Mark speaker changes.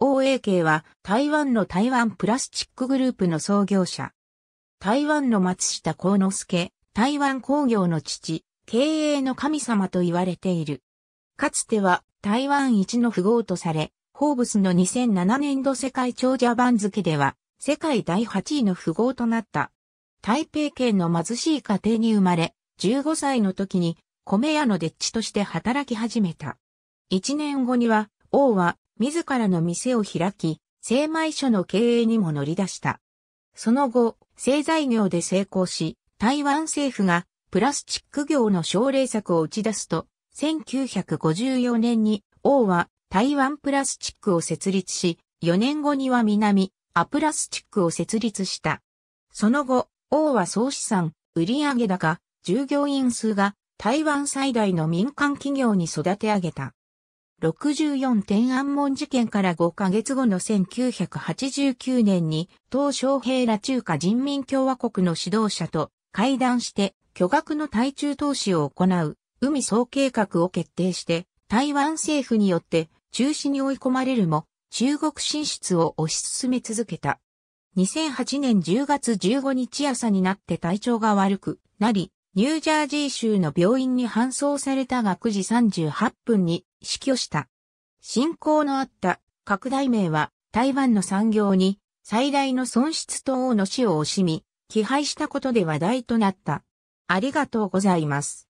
Speaker 1: OAK は台湾の台湾プラスチックグループの創業者。台湾の松下幸之助、台湾工業の父、経営の神様と言われている。かつては台湾一の富豪とされ、ホーブスの2007年度世界長者番付では、世界第8位の富豪となった。台北県の貧しい家庭に生まれ、15歳の時に米屋のデッチとして働き始めた。1年後には、王は自らの店を開き、精米所の経営にも乗り出した。その後、製材業で成功し、台湾政府がプラスチック業の奨励策を打ち出すと、1954年に王は台湾プラスチックを設立し、4年後には南アプラスチックを設立した。その後、王は総資産、売上高、従業員数が台湾最大の民間企業に育て上げた。64天安門事件から5ヶ月後の1989年に、鄧小平ら中華人民共和国の指導者と会談して、巨額の対中投資を行う、海総計画を決定して、台湾政府によって中止に追い込まれるも、中国進出を推し進め続けた。2008年10月15日朝になって体調が悪くなり、ニュージャージー州の病院に搬送されたが9時38分に死去した。信仰のあった拡大名は台湾の産業に最大の損失と王の死を惜しみ、気配したことで話題となった。ありがとうございます。